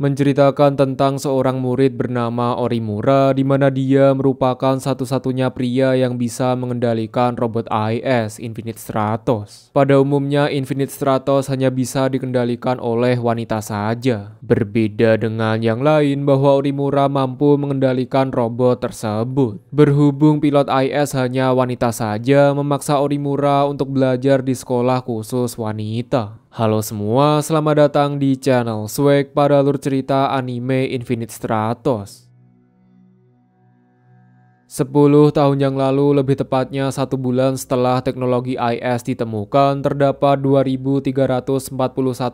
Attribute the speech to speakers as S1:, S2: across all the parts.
S1: menceritakan tentang seorang murid bernama Orimura di mana dia merupakan satu-satunya pria yang bisa mengendalikan robot AIS Infinite Stratos. Pada umumnya Infinite Stratos hanya bisa dikendalikan oleh wanita saja. Berbeda dengan yang lain bahwa Orimura mampu mengendalikan robot tersebut. Berhubung pilot AIS hanya wanita saja memaksa Orimura untuk belajar di sekolah khusus wanita. Halo semua, selamat datang di channel Swag pada alur cerita anime Infinite Stratos. 10 tahun yang lalu, lebih tepatnya satu bulan setelah teknologi IS ditemukan, terdapat 2.341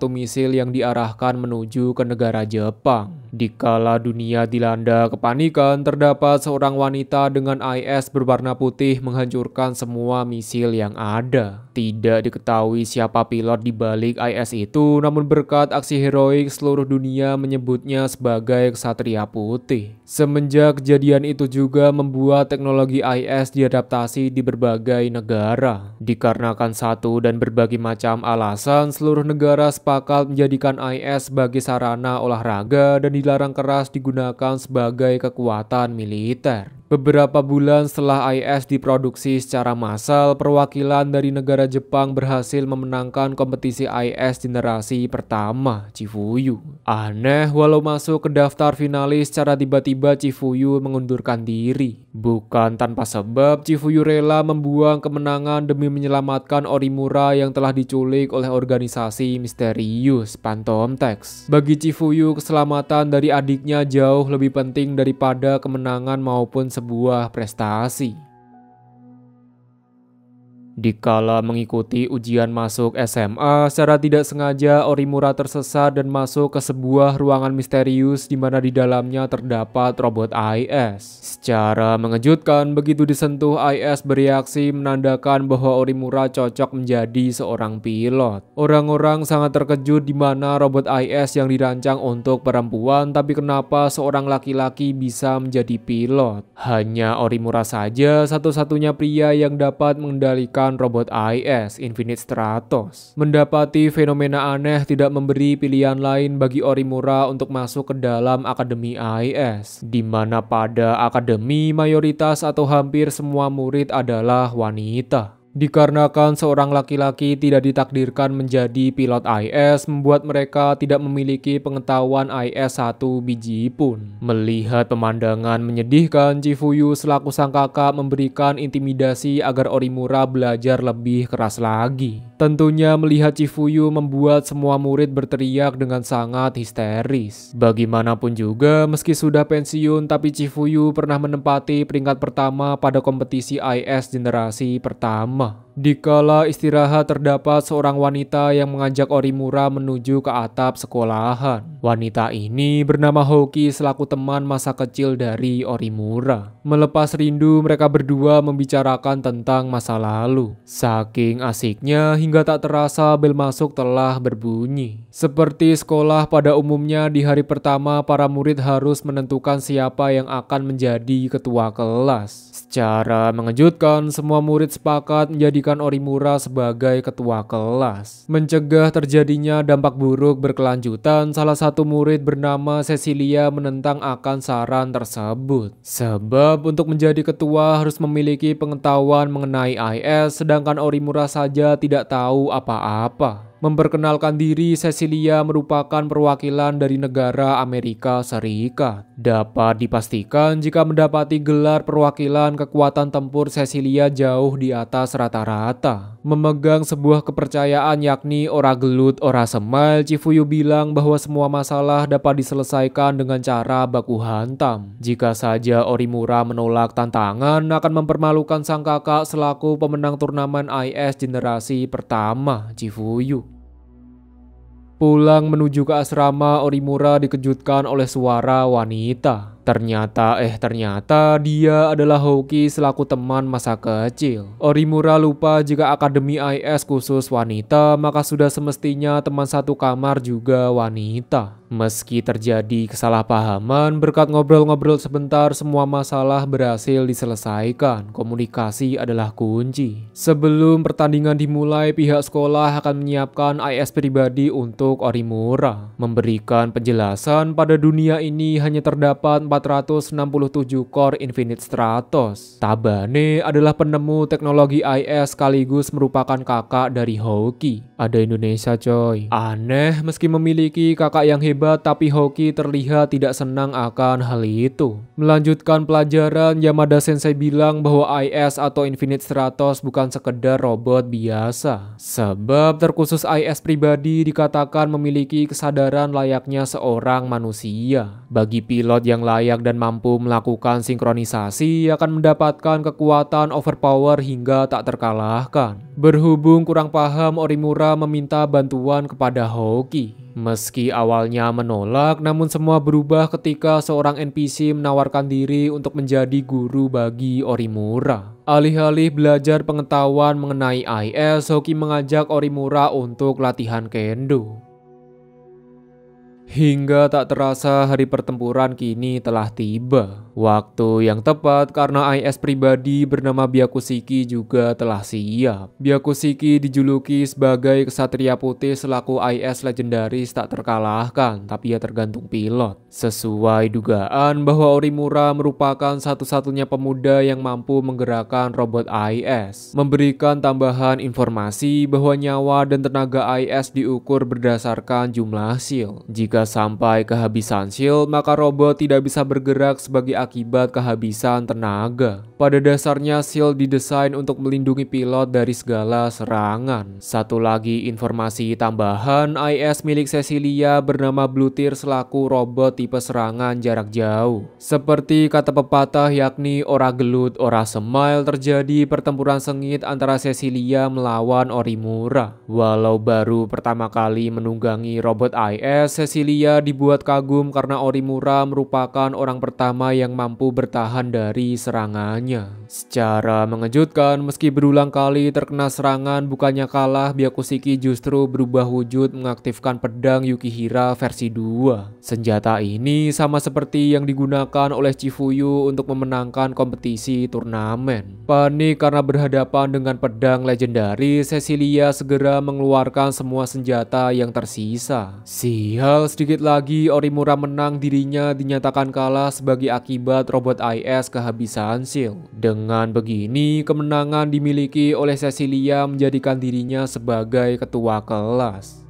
S1: misil yang diarahkan menuju ke negara Jepang. Di kala dunia dilanda kepanikan, terdapat seorang wanita dengan IS berwarna putih menghancurkan semua misil yang ada. Tidak diketahui siapa pilot di balik IS itu, namun berkat aksi heroik seluruh dunia menyebutnya sebagai Ksatria Putih. Semenjak kejadian itu juga membuat teknologi IS diadaptasi di berbagai negara. Dikarenakan satu dan berbagai macam alasan, seluruh negara sepakat menjadikan IS sebagai sarana olahraga dan di dilarang keras digunakan sebagai kekuatan militer. Beberapa bulan setelah IS diproduksi secara massal, perwakilan dari negara Jepang berhasil memenangkan kompetisi IS generasi pertama, Chifuyu. Aneh, walau masuk ke daftar finalis secara tiba-tiba Chifuyu mengundurkan diri. Bukan tanpa sebab, Chifuyu rela membuang kemenangan demi menyelamatkan Orimura yang telah diculik oleh organisasi misterius Phantom Tex. Bagi Chifuyu, keselamatan dari adiknya jauh lebih penting daripada kemenangan maupun sebuah prestasi. Dikala mengikuti ujian masuk SMA, secara tidak sengaja Orimura tersesat dan masuk ke sebuah ruangan misterius di mana di dalamnya terdapat robot AIS. Secara mengejutkan, begitu disentuh AIS bereaksi menandakan bahwa Orimura cocok menjadi seorang pilot. Orang-orang sangat terkejut di mana robot AIS yang dirancang untuk perempuan tapi kenapa seorang laki-laki bisa menjadi pilot. Hanya Orimura saja satu-satunya pria yang dapat mengendalikan menggunakan robot AIS Infinite Stratos. Mendapati fenomena aneh tidak memberi pilihan lain bagi Orimura untuk masuk ke dalam Akademi AIS, di mana pada akademi mayoritas atau hampir semua murid adalah wanita. Dikarenakan seorang laki-laki tidak ditakdirkan menjadi pilot IS membuat mereka tidak memiliki pengetahuan IS satu biji pun. Melihat pemandangan menyedihkan, Cifuyu selaku sang kakak memberikan intimidasi agar Orimura belajar lebih keras lagi. Tentunya melihat Cifuyu membuat semua murid berteriak dengan sangat histeris. Bagaimanapun juga, meski sudah pensiun tapi Cifuyu pernah menempati peringkat pertama pada kompetisi IS generasi pertama. 봐. Dikala istirahat terdapat seorang wanita yang mengajak Orimura menuju ke atap sekolahan. Wanita ini bernama Hoki selaku teman masa kecil dari Orimura. Melepas rindu mereka berdua membicarakan tentang masa lalu. Saking asiknya hingga tak terasa bel masuk telah berbunyi. Seperti sekolah pada umumnya di hari pertama para murid harus menentukan siapa yang akan menjadi ketua kelas. Secara mengejutkan semua murid sepakat menjadi menjadikan Orimura sebagai ketua kelas. Mencegah terjadinya dampak buruk berkelanjutan, salah satu murid bernama Cecilia menentang akan saran tersebut. Sebab untuk menjadi ketua harus memiliki pengetahuan mengenai IS, sedangkan Orimura saja tidak tahu apa-apa. Memperkenalkan diri, Cecilia merupakan perwakilan dari negara Amerika Serikat. Dapat dipastikan jika mendapati gelar perwakilan kekuatan tempur Cecilia jauh di atas rata-rata. Memegang sebuah kepercayaan yakni ora gelut, ora semal, Cifuyu bilang bahwa semua masalah dapat diselesaikan dengan cara baku hantam. Jika saja Orimura menolak tantangan, akan mempermalukan sang kakak selaku pemenang turnamen IS generasi pertama, Cifuyu. Pulang menuju ke asrama, Orimura dikejutkan oleh suara wanita. Ternyata eh ternyata dia adalah Hoki selaku teman masa kecil. Orimura lupa jika Akademi IS khusus wanita maka sudah semestinya teman satu kamar juga wanita. Meski terjadi kesalahpahaman, berkat ngobrol-ngobrol sebentar semua masalah berhasil diselesaikan. Komunikasi adalah kunci. Sebelum pertandingan dimulai, pihak sekolah akan menyiapkan IS pribadi untuk Orimura. Memberikan penjelasan pada dunia ini hanya terdapat 467 core Infinite Stratos. Tabane adalah penemu teknologi IS sekaligus merupakan kakak dari Hoki. Ada Indonesia coy. Aneh meski memiliki kakak yang hebat tapi Hoki terlihat tidak senang akan hal itu. Melanjutkan pelajaran, Yamada Sensei bilang bahwa IS atau Infinite Stratos bukan sekedar robot biasa. Sebab terkhusus IS pribadi dikatakan memiliki kesadaran layaknya seorang manusia. Bagi pilot yang lain layak dan mampu melakukan sinkronisasi akan mendapatkan kekuatan overpower hingga tak terkalahkan. Berhubung kurang paham, Orimura meminta bantuan kepada Hoki. Meski awalnya menolak, namun semua berubah ketika seorang NPC menawarkan diri untuk menjadi guru bagi Orimura. Alih-alih belajar pengetahuan mengenai IS, Hoki mengajak Orimura untuk latihan kendo. Hingga tak terasa hari pertempuran kini telah tiba. Waktu yang tepat karena IS pribadi bernama Byakusiki juga telah siap. Byakusiki dijuluki sebagai kesatria putih selaku IS legendaris tak terkalahkan, tapi ia tergantung pilot. Sesuai dugaan bahwa Orimura merupakan satu-satunya pemuda yang mampu menggerakkan robot IS, memberikan tambahan informasi bahwa nyawa dan tenaga IS diukur berdasarkan jumlah shield. Jika sampai kehabisan shield, maka robot tidak bisa bergerak sebagai akibat kehabisan tenaga. Pada dasarnya, shield didesain untuk melindungi pilot dari segala serangan. Satu lagi informasi tambahan, IS milik Cecilia bernama Blutir selaku robot tipe serangan jarak jauh. Seperti kata pepatah yakni ora gelut ora semail terjadi pertempuran sengit antara Cecilia melawan Orimura. Walau baru pertama kali menunggangi robot IS, Cecilia dibuat kagum karena Orimura merupakan orang pertama yang mampu bertahan dari serangannya. Secara mengejutkan, meski berulang kali terkena serangan, bukannya kalah, Byakuseki justru berubah wujud mengaktifkan pedang Yukihira versi 2. Senjata ini sama seperti yang digunakan oleh Chifuyu untuk memenangkan kompetisi turnamen. Panik karena berhadapan dengan pedang legendaris, Cecilia segera mengeluarkan semua senjata yang tersisa. Sial, sedikit lagi Orimura menang dirinya dinyatakan kalah sebagai akibat akibat robot IS kehabisan Seal. Dengan begini, kemenangan dimiliki oleh Cecilia menjadikan dirinya sebagai ketua kelas.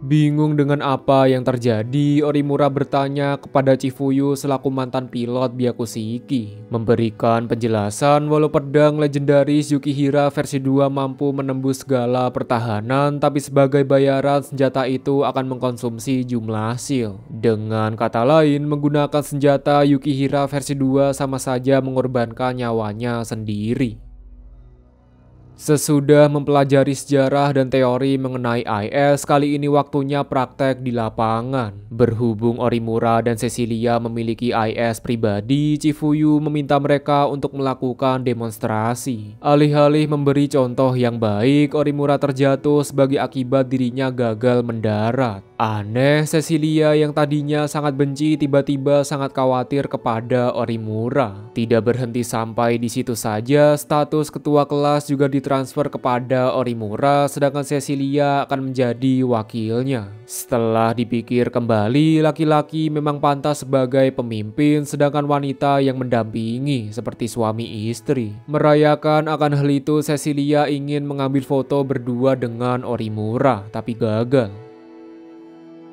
S1: Bingung dengan apa yang terjadi, Orimura bertanya kepada Chifuyu selaku mantan pilot Byakushiki. Memberikan penjelasan walau pedang legendaris Yukihira versi 2 mampu menembus segala pertahanan, tapi sebagai bayaran senjata itu akan mengkonsumsi jumlah seal. Dengan kata lain, menggunakan senjata Yukihira versi 2 sama saja mengorbankan nyawanya sendiri. Sesudah mempelajari sejarah dan teori mengenai IS, kali ini waktunya praktek di lapangan. Berhubung Orimura dan Cecilia memiliki IS pribadi, Cifuyu meminta mereka untuk melakukan demonstrasi. Alih-alih memberi contoh yang baik, Orimura terjatuh sebagai akibat dirinya gagal mendarat. Aneh, Cecilia yang tadinya sangat benci tiba-tiba sangat khawatir kepada Orimura. Tidak berhenti sampai di situ saja, status ketua kelas juga diterima ditransfer kepada Orimura sedangkan Cecilia akan menjadi wakilnya. Setelah dipikir kembali, laki-laki memang pantas sebagai pemimpin sedangkan wanita yang mendampingi seperti suami istri. Merayakan akan hal itu, Cecilia ingin mengambil foto berdua dengan Orimura tapi gagal.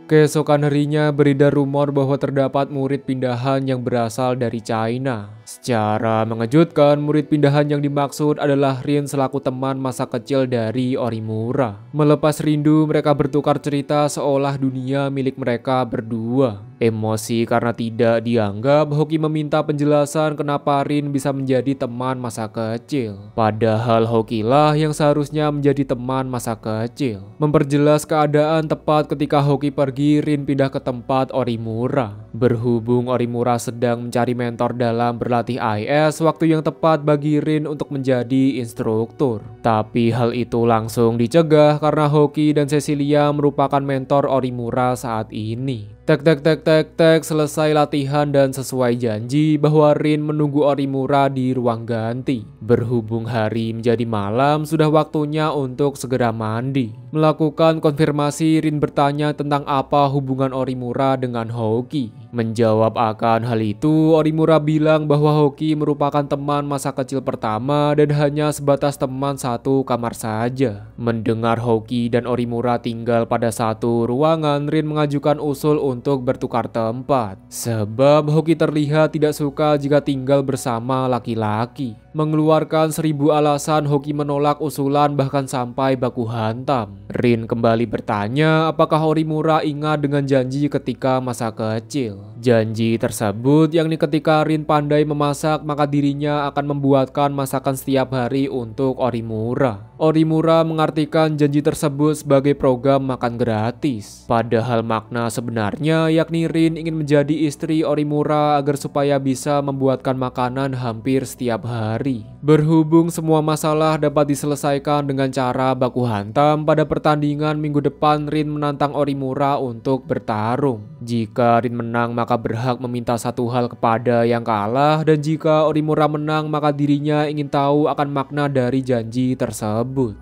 S1: Keesokan harinya beredar rumor bahwa terdapat murid pindahan yang berasal dari China. Secara mengejutkan, murid pindahan yang dimaksud adalah Rin selaku teman masa kecil dari Orimura. Melepas rindu, mereka bertukar cerita seolah dunia milik mereka berdua. Emosi karena tidak dianggap, Hoki meminta penjelasan kenapa Rin bisa menjadi teman masa kecil. Padahal Hoki lah yang seharusnya menjadi teman masa kecil. Memperjelas keadaan tepat ketika Hoki pergi lagi Rin pindah ke tempat Orimura. Berhubung Orimura sedang mencari mentor dalam berlatih IS e waktu yang tepat bagi Rin untuk menjadi instruktur. Tapi hal itu langsung dicegah karena Hoki dan Cecilia merupakan mentor Orimura saat ini. Tek tek tek tek tek selesai latihan dan sesuai janji bahwa Rin menunggu Orimura di ruang ganti. Berhubung hari menjadi malam, sudah waktunya untuk segera mandi. Melakukan konfirmasi, Rin bertanya tentang apa hubungan Orimura dengan Hoki. Menjawab akan hal itu, Orimura bilang bahwa Hoki merupakan teman masa kecil pertama dan hanya sebatas teman satu kamar saja. Mendengar Hoki dan Orimura tinggal pada satu ruangan, Rin mengajukan usul untuk bertukar tempat. Sebab Hoki terlihat tidak suka jika tinggal bersama laki-laki. Mengeluarkan seribu alasan Hoki menolak usulan bahkan sampai baku hantam. Rin kembali bertanya apakah Orimura ingat dengan janji ketika masa kecil. Janji tersebut yakni ketika Rin pandai memasak maka dirinya akan membuatkan masakan setiap hari untuk Orimura. Orimura mengartikan janji tersebut sebagai program makan gratis. Padahal makna sebenarnya yakni Rin ingin menjadi istri Orimura agar supaya bisa membuatkan makanan hampir setiap hari. Berhubung semua masalah dapat diselesaikan dengan cara baku hantam pada pertandingan minggu depan Rin menantang Orimura untuk bertarung. Jika Rin menang menang, maka berhak meminta satu hal kepada yang kalah dan jika Orimura menang, maka dirinya ingin tahu akan makna dari janji tersebut.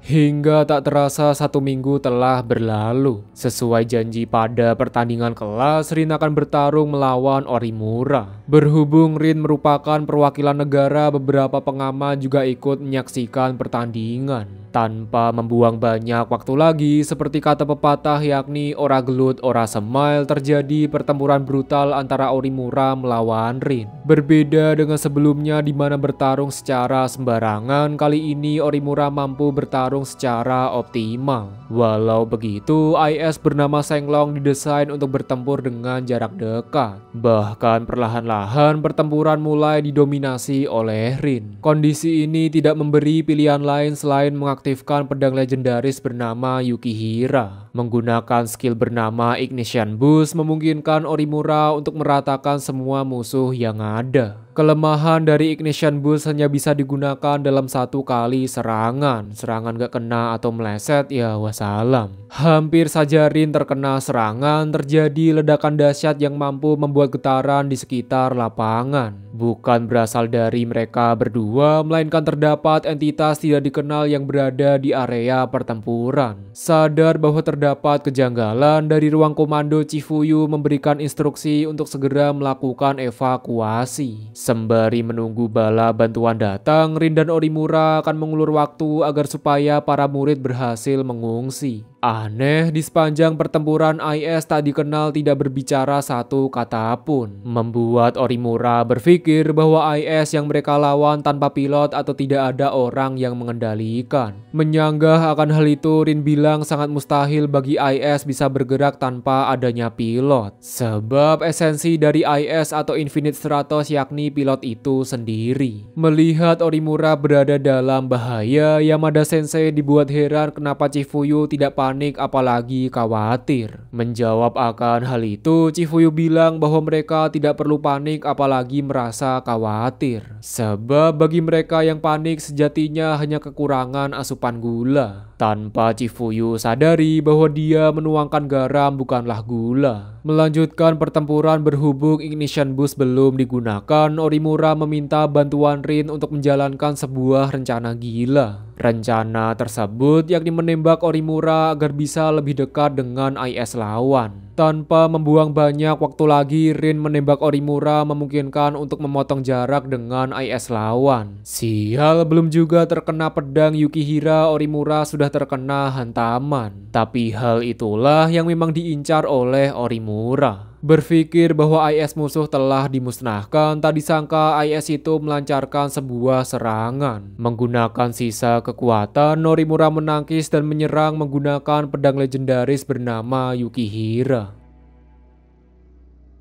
S1: Hingga tak terasa satu minggu telah berlalu. Sesuai janji pada pertandingan kelas, Rin akan bertarung melawan Orimura. Berhubung Rin merupakan perwakilan negara, beberapa pengamat juga ikut menyaksikan pertandingan tanpa membuang banyak waktu lagi, seperti kata pepatah yakni ora gelut ora semail terjadi pertempuran brutal antara Orimura melawan Rin. Berbeda dengan sebelumnya di mana bertarung secara sembarangan, kali ini Orimura mampu bertarung secara optimal. Walau begitu, IS bernama Senglong didesain untuk bertempur dengan jarak dekat. Bahkan perlahan-lahan pertempuran mulai didominasi oleh Rin. Kondisi ini tidak memberi pilihan lain selain mengak mengaktifkan pedang legendaris bernama Yukihira. Menggunakan skill bernama Ignition Boost memungkinkan Orimura untuk meratakan semua musuh yang ada. Kelemahan dari Ignition Boost hanya bisa digunakan dalam satu kali serangan. Serangan gak kena atau meleset, ya wassalam. Hampir saja Rin terkena serangan, terjadi ledakan dahsyat yang mampu membuat getaran di sekitar lapangan. Bukan berasal dari mereka berdua, melainkan terdapat entitas tidak dikenal yang berada di area pertempuran. Sadar bahwa terdapat terdapat kejanggalan dari ruang komando Cifuyu memberikan instruksi untuk segera melakukan evakuasi. Sembari menunggu bala bantuan datang, Rin dan Orimura akan mengulur waktu agar supaya para murid berhasil mengungsi. Aneh di sepanjang pertempuran IS tak dikenal tidak berbicara satu kata pun. Membuat Orimura berpikir bahwa IS yang mereka lawan tanpa pilot atau tidak ada orang yang mengendalikan. Menyanggah akan hal itu, Rin bilang sangat mustahil bagi IS bisa bergerak tanpa adanya pilot. Sebab esensi dari IS atau Infinite Stratos yakni pilot itu sendiri. Melihat Orimura berada dalam bahaya, Yamada Sensei dibuat heran kenapa Chifuyu tidak parah panik apalagi khawatir. Menjawab akan hal itu, Cifuyu bilang bahwa mereka tidak perlu panik apalagi merasa khawatir. Sebab bagi mereka yang panik sejatinya hanya kekurangan asupan gula. Tanpa Cifuyu sadari bahwa dia menuangkan garam bukanlah gula. Melanjutkan pertempuran berhubung ignition boost belum digunakan, Orimura meminta bantuan Rin untuk menjalankan sebuah rencana gila. Rencana tersebut yakni menembak Orimura agar bisa lebih dekat dengan IS lawan. Tanpa membuang banyak waktu lagi, Rin menembak Orimura memungkinkan untuk memotong jarak dengan IS lawan. Sial belum juga terkena pedang Yukihira, Orimura sudah terkena hantaman. Tapi hal itulah yang memang diincar oleh Orimura. Nakamura. Berpikir bahwa IS musuh telah dimusnahkan, tak disangka IS itu melancarkan sebuah serangan. Menggunakan sisa kekuatan, Norimura menangkis dan menyerang menggunakan pedang legendaris bernama Yukihira.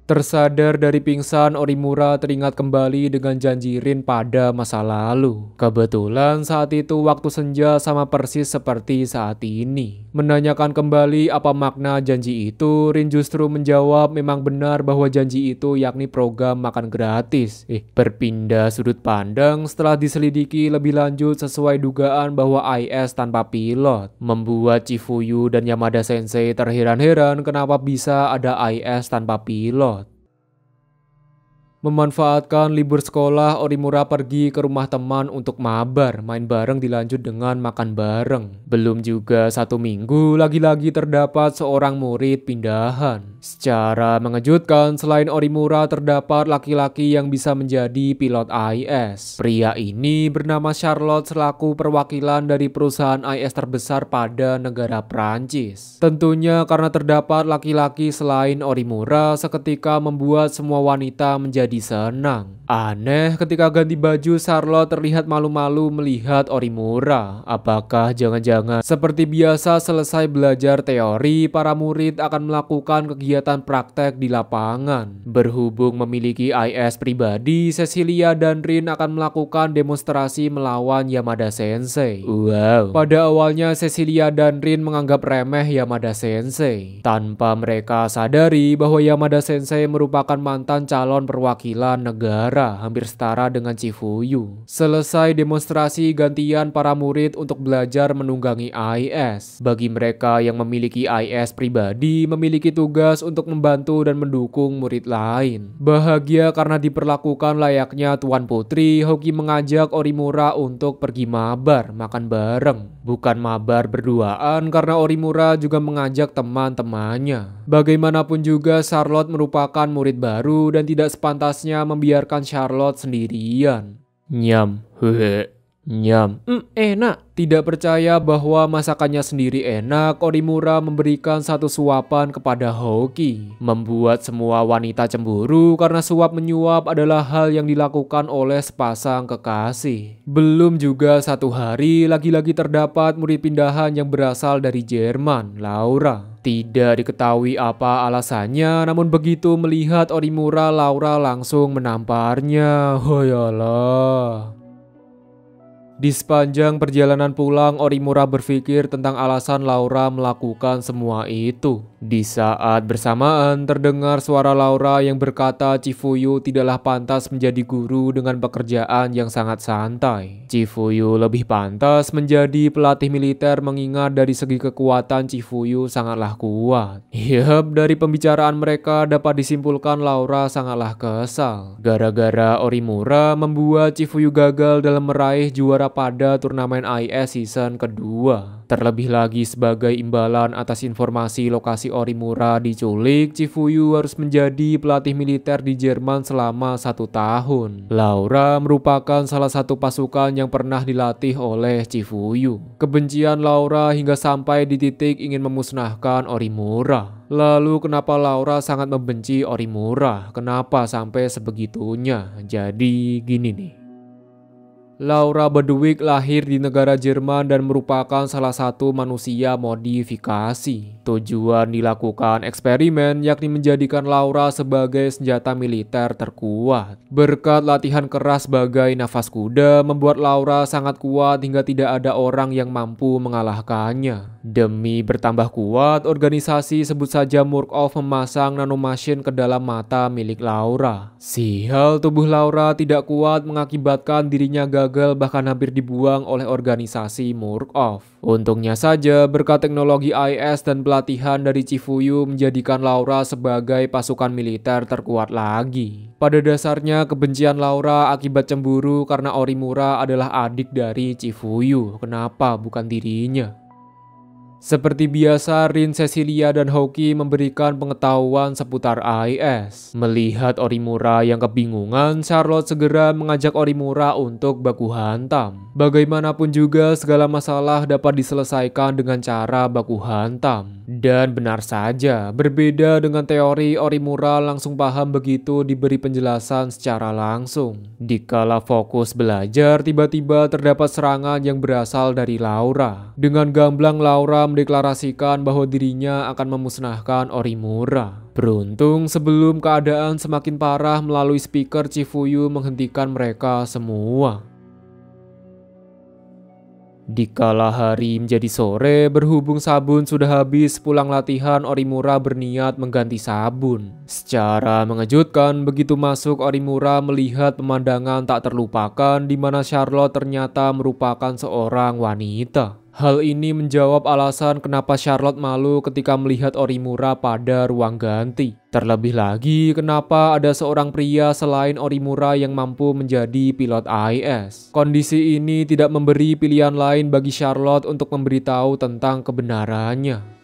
S1: Tersadar dari pingsan, Orimura teringat kembali dengan janji Rin pada masa lalu. Kebetulan saat itu waktu senja sama persis seperti saat ini. Menanyakan kembali apa makna janji itu, Rin justru menjawab memang benar bahwa janji itu yakni program makan gratis. Eh, berpindah sudut pandang setelah diselidiki lebih lanjut sesuai dugaan bahwa IS tanpa pilot. Membuat Chifuyu dan Yamada Sensei terheran-heran kenapa bisa ada IS tanpa pilot. Memanfaatkan libur sekolah, Orimura pergi ke rumah teman untuk mabar, main bareng dilanjut dengan makan bareng. Belum juga satu minggu, lagi-lagi terdapat seorang murid pindahan. Secara mengejutkan, selain Orimura terdapat laki-laki yang bisa menjadi pilot AIS. Pria ini bernama Charlotte selaku perwakilan dari perusahaan AIS terbesar pada negara Prancis. Tentunya karena terdapat laki-laki selain Orimura, seketika membuat semua wanita menjadi menjadi senang. Aneh ketika ganti baju Charlotte terlihat malu-malu melihat Orimura. Apakah jangan-jangan seperti biasa selesai belajar teori, para murid akan melakukan kegiatan praktek di lapangan. Berhubung memiliki IS pribadi, Cecilia dan Rin akan melakukan demonstrasi melawan Yamada Sensei. Wow. Pada awalnya Cecilia dan Rin menganggap remeh Yamada Sensei. Tanpa mereka sadari bahwa Yamada Sensei merupakan mantan calon perwakilan perwakilan negara hampir setara dengan Cifuyu. Selesai demonstrasi gantian para murid untuk belajar menunggangi AIS. Bagi mereka yang memiliki AIS pribadi, memiliki tugas untuk membantu dan mendukung murid lain. Bahagia karena diperlakukan layaknya Tuan Putri, Hoki mengajak Orimura untuk pergi mabar, makan bareng. Bukan mabar berduaan karena Orimura juga mengajak teman-temannya. Bagaimanapun juga, Charlotte merupakan murid baru dan tidak sepantas jelasnya membiarkan Charlotte sendirian. Nyam, hehe, nyam. Mm, enak. Tidak percaya bahwa masakannya sendiri enak, Orimura memberikan satu suapan kepada Hoki. Membuat semua wanita cemburu karena suap menyuap adalah hal yang dilakukan oleh sepasang kekasih. Belum juga satu hari, lagi-lagi terdapat murid pindahan yang berasal dari Jerman, Laura. Tidak diketahui apa alasannya, namun begitu melihat Orimura, Laura langsung menamparnya. Hoyalah. Oh, Di sepanjang perjalanan pulang, Orimura berpikir tentang alasan Laura melakukan semua itu. Di saat bersamaan terdengar suara Laura yang berkata Cifuyu tidaklah pantas menjadi guru dengan pekerjaan yang sangat santai. Cifuyu lebih pantas menjadi pelatih militer mengingat dari segi kekuatan Cifuyu sangatlah kuat. Yap dari pembicaraan mereka dapat disimpulkan Laura sangatlah kesal. Gara-gara Orimura membuat Cifuyu gagal dalam meraih juara pada turnamen IS season kedua. Terlebih lagi sebagai imbalan atas informasi lokasi si Orimura diculik, Chifuyu harus menjadi pelatih militer di Jerman selama satu tahun. Laura merupakan salah satu pasukan yang pernah dilatih oleh Chifuyu. Kebencian Laura hingga sampai di titik ingin memusnahkan Orimura. Lalu kenapa Laura sangat membenci Orimura? Kenapa sampai sebegitunya? Jadi gini nih. Laura Bedwig lahir di negara Jerman dan merupakan salah satu manusia modifikasi. Tujuan dilakukan eksperimen yakni menjadikan Laura sebagai senjata militer terkuat. Berkat latihan keras sebagai nafas kuda membuat Laura sangat kuat hingga tidak ada orang yang mampu mengalahkannya. Demi bertambah kuat, organisasi sebut saja Murkoff memasang nanomachine ke dalam mata milik Laura. Sihal tubuh Laura tidak kuat mengakibatkan dirinya gagal bahkan hampir dibuang oleh organisasi Murkoff. Untungnya saja berkat teknologi IS dan pelatihan dari Cifuyu menjadikan Laura sebagai pasukan militer terkuat lagi. Pada dasarnya kebencian Laura akibat cemburu karena Orimura adalah adik dari Cifuyu. Kenapa bukan dirinya? Seperti biasa, Rin Cecilia dan Hoki memberikan pengetahuan seputar AIS. Melihat Orimura yang kebingungan, Charlotte segera mengajak Orimura untuk baku hantam. Bagaimanapun juga, segala masalah dapat diselesaikan dengan cara baku hantam. Dan benar saja, berbeda dengan teori, Orimura langsung paham begitu diberi penjelasan secara langsung. Dikala fokus belajar, tiba-tiba terdapat serangan yang berasal dari Laura. Dengan gamblang Laura mendeklarasikan bahwa dirinya akan memusnahkan Orimura. Beruntung sebelum keadaan semakin parah melalui speaker Chifuyu menghentikan mereka semua. Di kala hari menjadi sore, berhubung sabun sudah habis pulang latihan, Orimura berniat mengganti sabun. Secara mengejutkan, begitu masuk Orimura melihat pemandangan tak terlupakan di mana Charlotte ternyata merupakan seorang wanita. Hal ini menjawab alasan kenapa Charlotte malu ketika melihat Orimura pada ruang ganti. Terlebih lagi, kenapa ada seorang pria selain Orimura yang mampu menjadi pilot AIS. Kondisi ini tidak memberi pilihan lain bagi Charlotte untuk memberitahu tentang kebenarannya.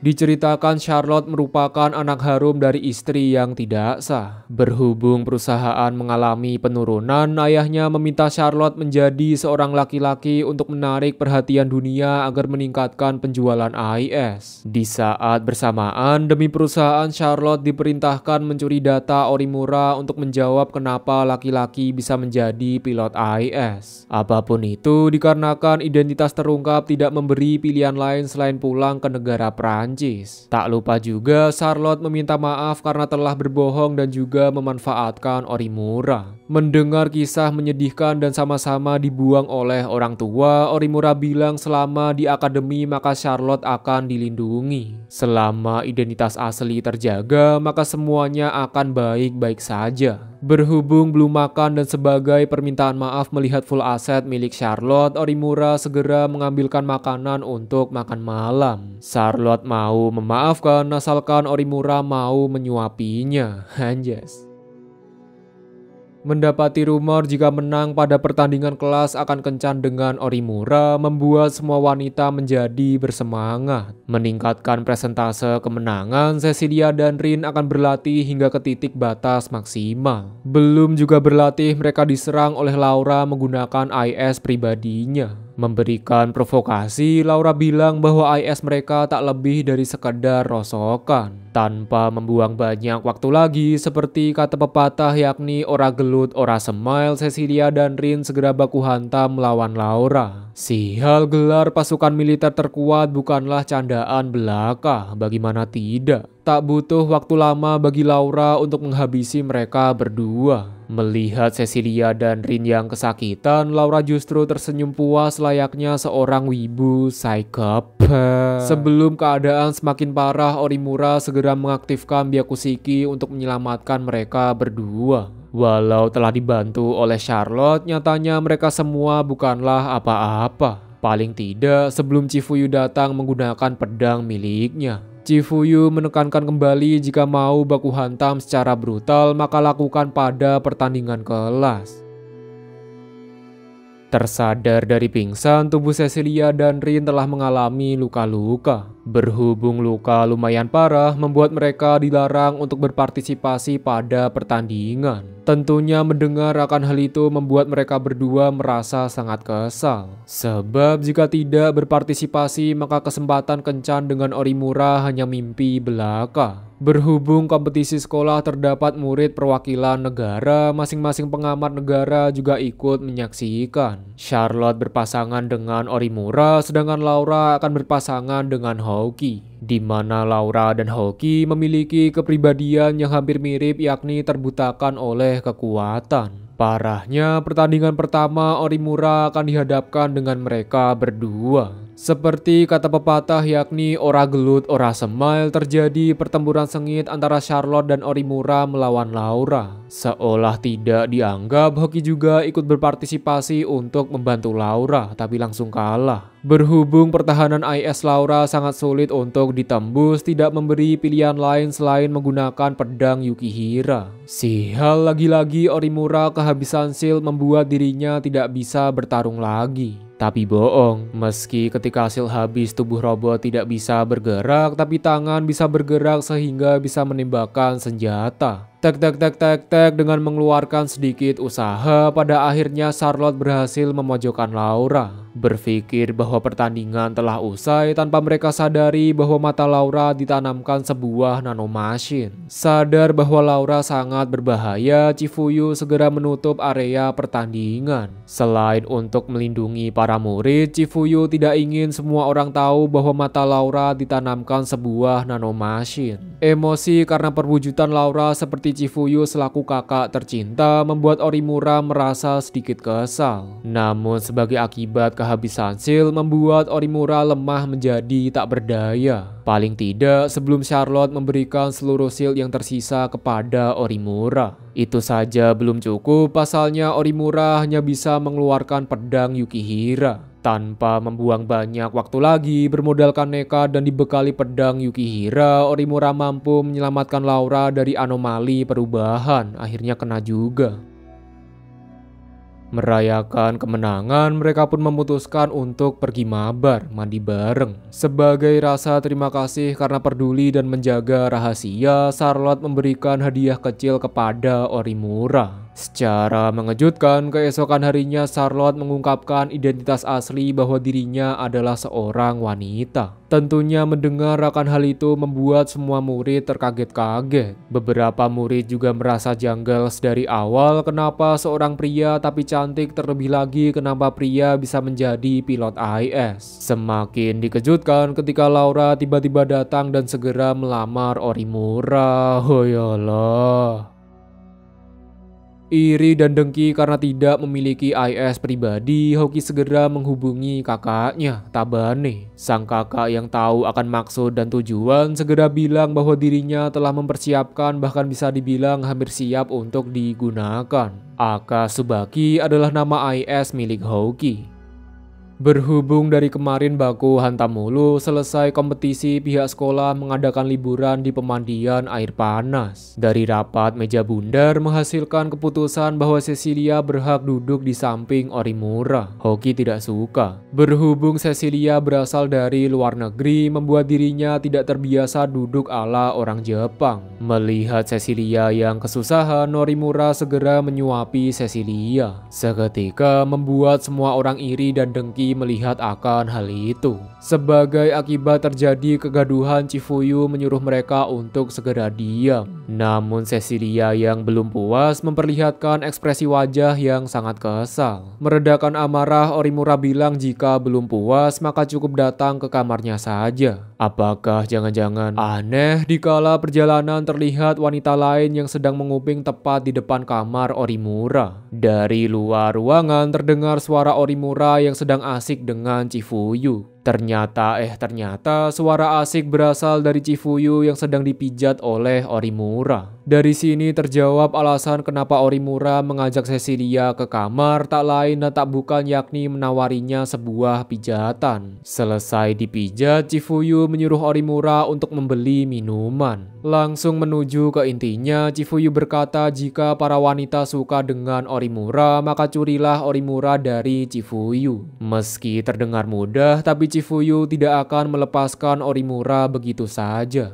S1: Diceritakan Charlotte merupakan anak harum dari istri yang tidak sah. Berhubung perusahaan mengalami penurunan, ayahnya meminta Charlotte menjadi seorang laki-laki untuk menarik perhatian dunia agar meningkatkan penjualan AIS. Di saat bersamaan, demi perusahaan Charlotte diperintahkan mencuri data Orimura untuk menjawab kenapa laki-laki bisa menjadi pilot AIS. Apapun itu, dikarenakan identitas terungkap tidak memberi pilihan lain selain pulang ke negara Prancis Prancis. Tak lupa juga Charlotte meminta maaf karena telah berbohong dan juga memanfaatkan Orimura. Mendengar kisah menyedihkan dan sama-sama dibuang oleh orang tua, Orimura bilang selama di akademi maka Charlotte akan dilindungi. Selama identitas asli terjaga, maka semuanya akan baik-baik saja. Berhubung belum makan dan sebagai permintaan maaf melihat full aset milik Charlotte, Orimura segera mengambilkan makanan untuk makan malam. Charlotte mau memaafkan asalkan Orimura mau menyuapinya. Anjas. Mendapati rumor jika menang pada pertandingan kelas akan kencan dengan Orimura membuat semua wanita menjadi bersemangat. Meningkatkan presentase kemenangan, Cecilia dan Rin akan berlatih hingga ke titik batas maksimal. Belum juga berlatih, mereka diserang oleh Laura menggunakan IS pribadinya. Memberikan provokasi, Laura bilang bahwa IS mereka tak lebih dari sekedar rosokan. Tanpa membuang banyak waktu lagi, seperti kata pepatah yakni ora gelut, ora semail, Cecilia dan Rin segera baku hantam melawan Laura. Sihal gelar pasukan militer terkuat bukanlah candaan belaka, bagaimana tidak. Tak butuh waktu lama bagi Laura untuk menghabisi mereka berdua. Melihat Cecilia dan Rin yang kesakitan, Laura justru tersenyum puas layaknya seorang wibu psychopath. Sebelum keadaan semakin parah, Orimura segera segera mengaktifkan Byakusiki untuk menyelamatkan mereka berdua. Walau telah dibantu oleh Charlotte, nyatanya mereka semua bukanlah apa-apa. Paling tidak sebelum Chifuyu datang menggunakan pedang miliknya. Chifuyu menekankan kembali jika mau baku hantam secara brutal maka lakukan pada pertandingan kelas. Tersadar dari pingsan, tubuh Cecilia dan Rin telah mengalami luka-luka. Berhubung luka lumayan parah, membuat mereka dilarang untuk berpartisipasi pada pertandingan. Tentunya mendengar akan hal itu membuat mereka berdua merasa sangat kesal. Sebab jika tidak berpartisipasi, maka kesempatan kencan dengan Orimura hanya mimpi belaka. Berhubung kompetisi sekolah terdapat murid perwakilan negara, masing-masing pengamat negara juga ikut menyaksikan. Charlotte berpasangan dengan Orimura, sedangkan Laura akan berpasangan dengan Ho Hoki, di mana Laura dan Hoki memiliki kepribadian yang hampir mirip yakni terbutakan oleh kekuatan. Parahnya, pertandingan pertama Orimura akan dihadapkan dengan mereka berdua. Seperti kata pepatah yakni ora gelut ora semail terjadi pertempuran sengit antara Charlotte dan Orimura melawan Laura. Seolah tidak dianggap, Hoki juga ikut berpartisipasi untuk membantu Laura tapi langsung kalah. Berhubung pertahanan IS Laura sangat sulit untuk ditembus, tidak memberi pilihan lain selain menggunakan pedang Yukihira. Sihal lagi-lagi Orimura kehabisan shield membuat dirinya tidak bisa bertarung lagi. Tapi bohong, meski ketika hasil habis tubuh robot tidak bisa bergerak, tapi tangan bisa bergerak sehingga bisa menembakkan senjata. Tak tak tak tak tak dengan mengeluarkan sedikit usaha pada akhirnya Charlotte berhasil memojokkan Laura. Berpikir bahwa pertandingan telah usai tanpa mereka sadari bahwa mata Laura ditanamkan sebuah nanomachine. Sadar bahwa Laura sangat berbahaya, Cifuyu segera menutup area pertandingan. Selain untuk melindungi para murid, Cifuyu tidak ingin semua orang tahu bahwa mata Laura ditanamkan sebuah nanomachine. Emosi karena perwujudan Laura seperti hati selaku kakak tercinta membuat Orimura merasa sedikit kesal. Namun sebagai akibat kehabisan sil membuat Orimura lemah menjadi tak berdaya. Paling tidak sebelum Charlotte memberikan seluruh sil yang tersisa kepada Orimura. Itu saja belum cukup pasalnya Orimura hanya bisa mengeluarkan pedang Yukihira. Tanpa membuang banyak waktu lagi, bermodalkan nekat dan dibekali pedang Yukihira, Orimura mampu menyelamatkan Laura dari anomali perubahan, akhirnya kena juga. Merayakan kemenangan, mereka pun memutuskan untuk pergi mabar, mandi bareng. Sebagai rasa terima kasih karena peduli dan menjaga rahasia, Charlotte memberikan hadiah kecil kepada Orimura. Secara mengejutkan, keesokan harinya Charlotte mengungkapkan identitas asli bahwa dirinya adalah seorang wanita. Tentunya mendengar akan hal itu membuat semua murid terkaget-kaget. Beberapa murid juga merasa janggal dari awal kenapa seorang pria tapi cantik terlebih lagi kenapa pria bisa menjadi pilot AIS. Semakin dikejutkan ketika Laura tiba-tiba datang dan segera melamar Orimura. Oh ya Allah. Iri dan dengki karena tidak memiliki IS pribadi, Hoki segera menghubungi kakaknya, Tabane. Sang kakak yang tahu akan maksud dan tujuan segera bilang bahwa dirinya telah mempersiapkan bahkan bisa dibilang hampir siap untuk digunakan. Aka Subaki adalah nama IS milik Hoki. Berhubung dari kemarin baku hantam mulu, selesai kompetisi pihak sekolah mengadakan liburan di pemandian air panas. Dari rapat meja bundar menghasilkan keputusan bahwa Cecilia berhak duduk di samping Orimura. Hoki tidak suka. Berhubung Cecilia berasal dari luar negeri, membuat dirinya tidak terbiasa duduk ala orang Jepang. Melihat Cecilia yang kesusahan, Orimura segera menyuapi Cecilia. Seketika membuat semua orang iri dan dengki melihat akan hal itu. Sebagai akibat terjadi kegaduhan, Cifuyu menyuruh mereka untuk segera diam. Namun Cecilia yang belum puas memperlihatkan ekspresi wajah yang sangat kesal. Meredakan amarah, Orimura bilang jika belum puas maka cukup datang ke kamarnya saja. Apakah jangan-jangan aneh dikala perjalanan terlihat wanita lain yang sedang menguping tepat di depan kamar Orimura? Dari luar ruangan terdengar suara Orimura yang sedang Asik dengan Cifuyu. Ternyata eh ternyata suara asik berasal dari Chifuyu yang sedang dipijat oleh Orimura. Dari sini terjawab alasan kenapa Orimura mengajak Cecilia ke kamar tak lain dan tak bukan yakni menawarinya sebuah pijatan. Selesai dipijat, Chifuyu menyuruh Orimura untuk membeli minuman. Langsung menuju ke intinya, Chifuyu berkata jika para wanita suka dengan Orimura maka curilah Orimura dari Chifuyu. Meski terdengar mudah tapi Cifuyu tidak akan melepaskan Orimura begitu saja.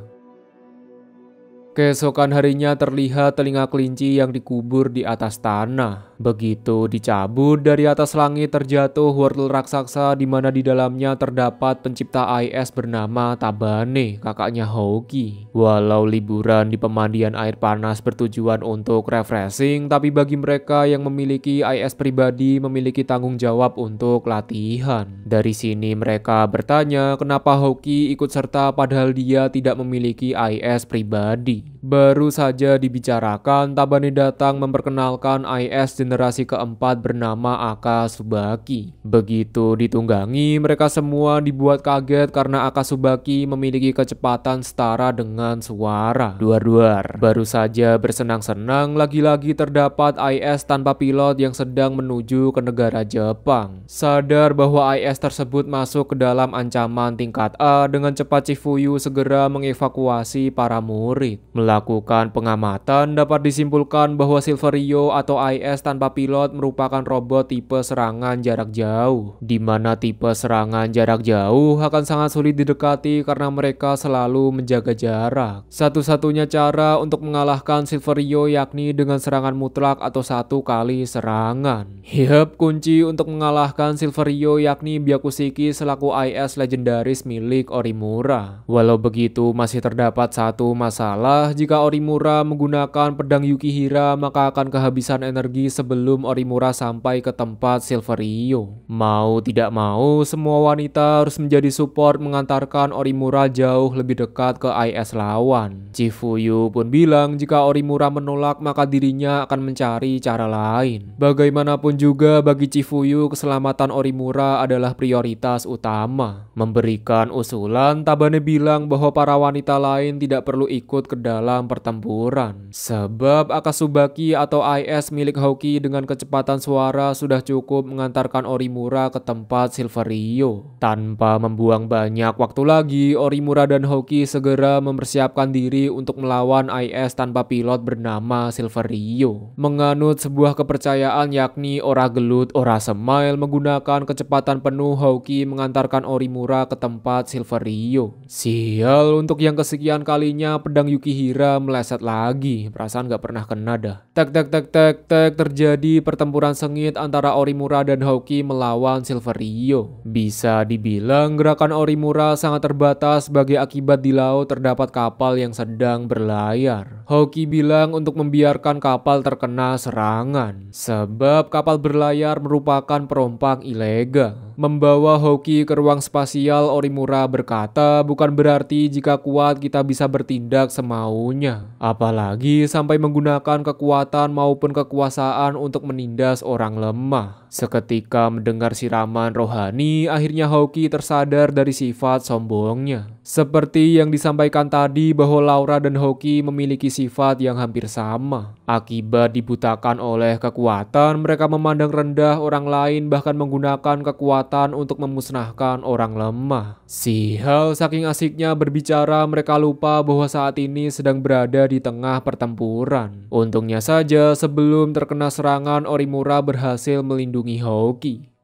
S1: Keesokan harinya terlihat telinga kelinci yang dikubur di atas tanah. Begitu dicabut dari atas langit terjatuh wortel raksasa di mana di dalamnya terdapat pencipta AIS bernama Tabane, kakaknya Hoki. Walau liburan di pemandian air panas bertujuan untuk refreshing, tapi bagi mereka yang memiliki AIS pribadi memiliki tanggung jawab untuk latihan. Dari sini mereka bertanya kenapa Hoki ikut serta padahal dia tidak memiliki AIS pribadi. Baru saja dibicarakan, Tabani datang memperkenalkan IS generasi keempat bernama Akasubaki. Begitu ditunggangi, mereka semua dibuat kaget karena Akasubaki memiliki kecepatan setara dengan suara. Duar-duar, baru saja bersenang-senang, lagi-lagi terdapat IS tanpa pilot yang sedang menuju ke negara Jepang. Sadar bahwa IS tersebut masuk ke dalam ancaman tingkat A, dengan cepat Cifuyu segera mengevakuasi para murid. Melakukan pengamatan dapat disimpulkan bahwa Silverio atau IS tanpa pilot merupakan robot tipe serangan jarak jauh, di mana tipe serangan jarak jauh akan sangat sulit didekati karena mereka selalu menjaga jarak. Satu-satunya cara untuk mengalahkan Silverio yakni dengan serangan mutlak atau satu kali serangan. Yap, kunci untuk mengalahkan Silverio yakni Byakusiki selaku IS legendaris milik Orimura. Walau begitu masih terdapat satu masalah jika Orimura menggunakan pedang Yukihira maka akan kehabisan energi sebelum Orimura sampai ke tempat Silver Silverio. Mau tidak mau, semua wanita harus menjadi support mengantarkan Orimura jauh lebih dekat ke IS lawan. Chifuyu pun bilang jika Orimura menolak maka dirinya akan mencari cara lain. Bagaimanapun juga bagi Chifuyu keselamatan Orimura adalah prioritas utama. Memberikan usulan, Tabane bilang bahwa para wanita lain tidak perlu ikut ke dalam dalam pertempuran. Sebab Akasubaki atau IS milik Hoki dengan kecepatan suara sudah cukup mengantarkan Orimura ke tempat Silverio. Tanpa membuang banyak waktu lagi, Orimura dan Hoki segera mempersiapkan diri untuk melawan IS tanpa pilot bernama Silverio. Menganut sebuah kepercayaan yakni ora gelut ora semail menggunakan kecepatan penuh Hoki mengantarkan Orimura ke tempat Silverio. Sial untuk yang kesekian kalinya pedang Yukihiro. Kira meleset lagi, perasaan gak pernah kena dah. Tek tek tek tek tek terjadi pertempuran sengit antara Orimura dan Hoki melawan Silverio. Bisa dibilang gerakan Orimura sangat terbatas sebagai akibat di laut terdapat kapal yang sedang berlayar. Hoki bilang untuk membiarkan kapal terkena serangan. Sebab kapal berlayar merupakan perompak ilegal membawa Hoki ke ruang spasial Orimura berkata bukan berarti jika kuat kita bisa bertindak semaunya. Apalagi sampai menggunakan kekuatan maupun kekuasaan untuk menindas orang lemah. Seketika mendengar siraman rohani, akhirnya Hoki tersadar dari sifat sombongnya. Seperti yang disampaikan tadi bahwa Laura dan Hoki memiliki sifat yang hampir sama. Akibat dibutakan oleh kekuatan, mereka memandang rendah orang lain bahkan menggunakan kekuatan kekuatan untuk memusnahkan orang lemah. Si Hal saking asiknya berbicara mereka lupa bahwa saat ini sedang berada di tengah pertempuran. Untungnya saja sebelum terkena serangan Orimura berhasil melindungi Hoki.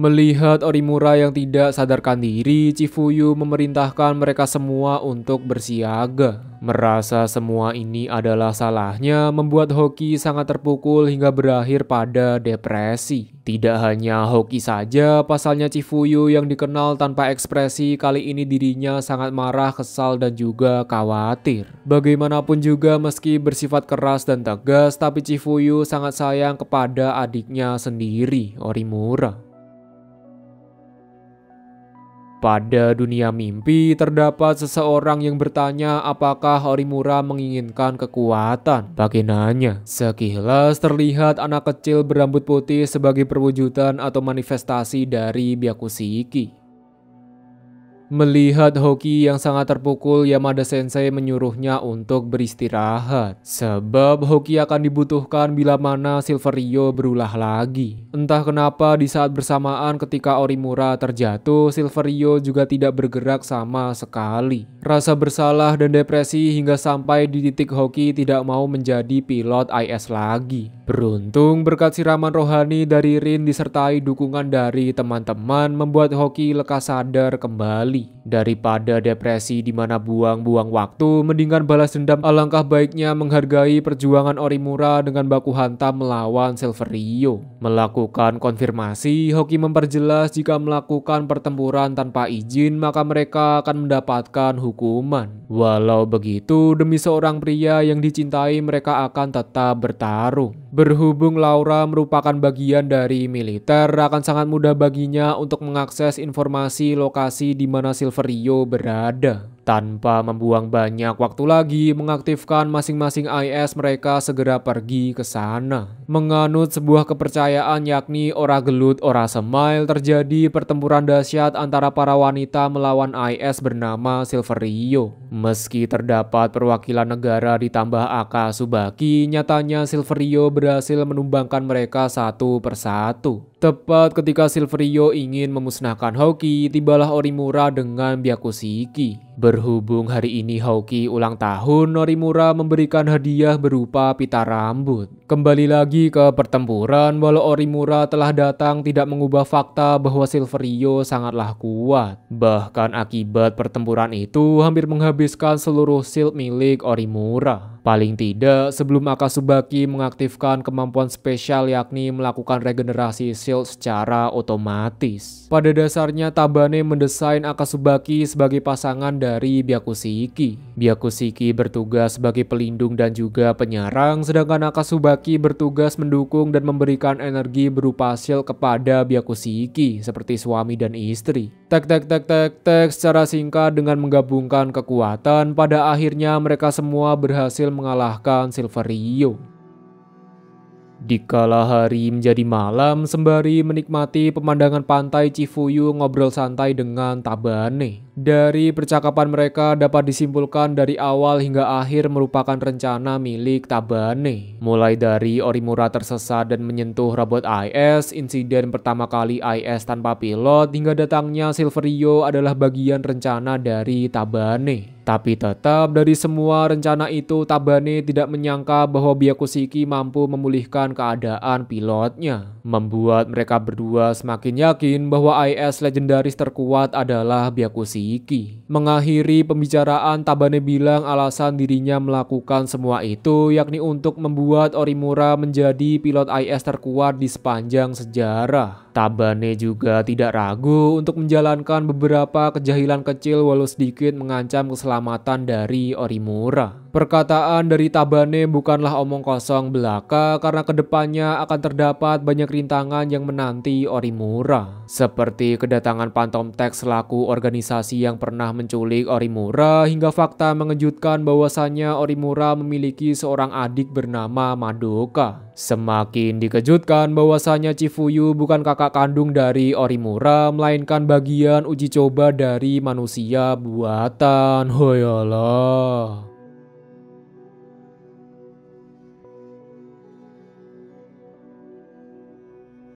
S1: Melihat Orimura yang tidak sadarkan diri, Chifuyu memerintahkan mereka semua untuk bersiaga. Merasa semua ini adalah salahnya, membuat Hoki sangat terpukul hingga berakhir pada depresi. Tidak hanya Hoki saja, pasalnya Chifuyu yang dikenal tanpa ekspresi kali ini dirinya sangat marah, kesal, dan juga khawatir. Bagaimanapun juga, meski bersifat keras dan tegas, tapi Chifuyu sangat sayang kepada adiknya sendiri, Orimura. Pada dunia mimpi, terdapat seseorang yang bertanya apakah Orimura menginginkan kekuatan. nanya sekilas terlihat anak kecil berambut putih sebagai perwujudan atau manifestasi dari Byakusiki. Melihat Hoki yang sangat terpukul, Yamada Sensei menyuruhnya untuk beristirahat. Sebab Hoki akan dibutuhkan bila mana Silver Rio berulah lagi. Entah kenapa di saat bersamaan ketika Orimura terjatuh, Silver Rio juga tidak bergerak sama sekali. Rasa bersalah dan depresi hingga sampai di titik Hoki tidak mau menjadi pilot IS lagi. Beruntung berkat siraman rohani dari Rin disertai dukungan dari teman-teman membuat Hoki lekas sadar kembali. Daripada depresi di mana buang-buang waktu, mendingan balas dendam alangkah baiknya menghargai perjuangan Orimura dengan baku hantam melawan Silverio. Melakukan konfirmasi, Hoki memperjelas jika melakukan pertempuran tanpa izin maka mereka akan mendapatkan hukuman. Walau begitu, demi seorang pria yang dicintai mereka akan tetap bertarung. Berhubung Laura merupakan bagian dari militer, akan sangat mudah baginya untuk mengakses informasi lokasi di mana mana Silverio berada. Tanpa membuang banyak waktu lagi, mengaktifkan masing-masing IS mereka segera pergi ke sana. Menganut sebuah kepercayaan yakni ora gelut ora semail terjadi pertempuran dahsyat antara para wanita melawan IS bernama Silverio. Meski terdapat perwakilan negara ditambah Aka Subaki, nyatanya Silverio berhasil menumbangkan mereka satu persatu. Tepat ketika Silverio ingin memusnahkan Hoki, tibalah Orimura dengan Byakushiki. Berhubung hari ini Hoki ulang tahun, Orimura memberikan hadiah berupa pita rambut. Kembali lagi ke pertempuran, walau Orimura telah datang tidak mengubah fakta bahwa Silverio sangatlah kuat. Bahkan akibat pertempuran itu hampir menghabiskan seluruh shield milik Orimura. Paling tidak, sebelum Akasubaki mengaktifkan kemampuan spesial yakni melakukan regenerasi shield secara otomatis. Pada dasarnya, Tabane mendesain Akasubaki sebagai pasangan dari Byakusiki. Byakusiki bertugas sebagai pelindung dan juga penyerang, sedangkan Akasubaki bertugas mendukung dan memberikan energi berupa shield kepada Byakusiki seperti suami dan istri. Tek tek tek tek tek secara singkat dengan menggabungkan kekuatan pada akhirnya mereka semua berhasil mengalahkan Silverio. Di kala hari menjadi malam sembari menikmati pemandangan pantai Cifuyu ngobrol santai dengan Tabane. Dari percakapan mereka dapat disimpulkan dari awal hingga akhir merupakan rencana milik Tabane. Mulai dari Orimura tersesat dan menyentuh robot IS, insiden pertama kali IS tanpa pilot, hingga datangnya Silverio adalah bagian rencana dari Tabane. Tapi tetap dari semua rencana itu Tabane tidak menyangka bahwa Byakusiki mampu memulihkan keadaan pilotnya. Membuat mereka berdua semakin yakin bahwa IS legendaris terkuat adalah Byakusiki. Mengakhiri pembicaraan, Tabane bilang alasan dirinya melakukan semua itu yakni untuk membuat Orimura menjadi pilot IS terkuat di sepanjang sejarah. Tabane juga tidak ragu untuk menjalankan beberapa kejahilan kecil walau sedikit mengancam keselamatan dari Orimura. Perkataan dari Tabane bukanlah omong kosong belaka karena kedepannya akan terdapat banyak rintangan yang menanti Orimura. Seperti kedatangan Phantom Tech selaku organisasi yang pernah menculik Orimura hingga fakta mengejutkan bahwasannya Orimura memiliki seorang adik bernama Madoka. Semakin dikejutkan bahwasannya Chifuyu bukan kakak kakak kandung dari Orimura, melainkan bagian uji coba dari manusia buatan. Oh